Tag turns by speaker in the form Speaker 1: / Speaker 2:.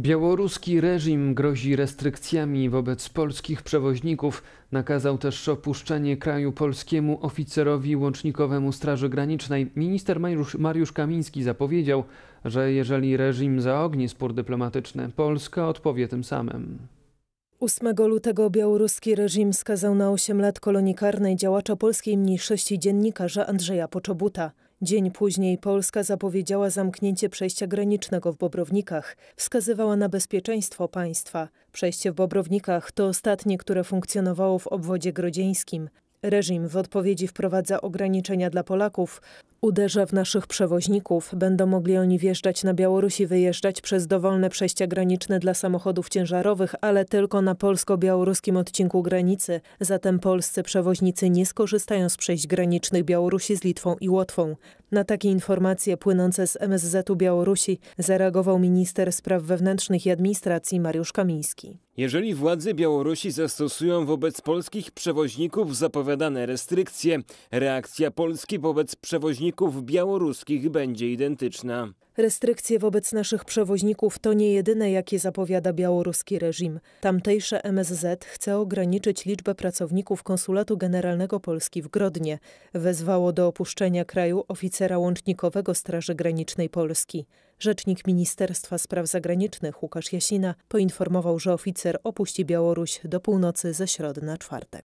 Speaker 1: Białoruski reżim grozi restrykcjami wobec polskich przewoźników. Nakazał też opuszczenie kraju polskiemu oficerowi łącznikowemu Straży Granicznej. Minister Mariusz, Mariusz Kamiński zapowiedział, że jeżeli reżim zaogni spór dyplomatyczny, Polska odpowie tym samym.
Speaker 2: 8 lutego białoruski reżim skazał na 8 lat kolonikarnej działacza polskiej mniejszości dziennikarza Andrzeja Poczobuta. Dzień później Polska zapowiedziała zamknięcie przejścia granicznego w Bobrownikach. Wskazywała na bezpieczeństwo państwa. Przejście w Bobrownikach to ostatnie, które funkcjonowało w obwodzie grodzieńskim. Reżim w odpowiedzi wprowadza ograniczenia dla Polaków, uderza w naszych przewoźników. Będą mogli oni wjeżdżać na Białoruś i wyjeżdżać przez dowolne przejścia graniczne dla samochodów ciężarowych, ale tylko na polsko-białoruskim odcinku granicy. Zatem polscy przewoźnicy nie skorzystają z przejść granicznych Białorusi z Litwą i Łotwą. Na takie informacje płynące z MSZ-u Białorusi zareagował minister spraw wewnętrznych i administracji Mariusz Kamiński.
Speaker 3: Jeżeli władze Białorusi zastosują wobec polskich przewoźników zapowiadane restrykcje, reakcja Polski wobec przewoźników przewoźników białoruskich będzie identyczna.
Speaker 2: Restrykcje wobec naszych przewoźników to nie jedyne, jakie zapowiada białoruski reżim. Tamtejsze MSZ chce ograniczyć liczbę pracowników Konsulatu Generalnego Polski w Grodnie. Wezwało do opuszczenia kraju oficera łącznikowego Straży Granicznej Polski. Rzecznik Ministerstwa Spraw Zagranicznych Łukasz Jasina poinformował, że oficer opuści Białoruś do północy ze środy na czwartek.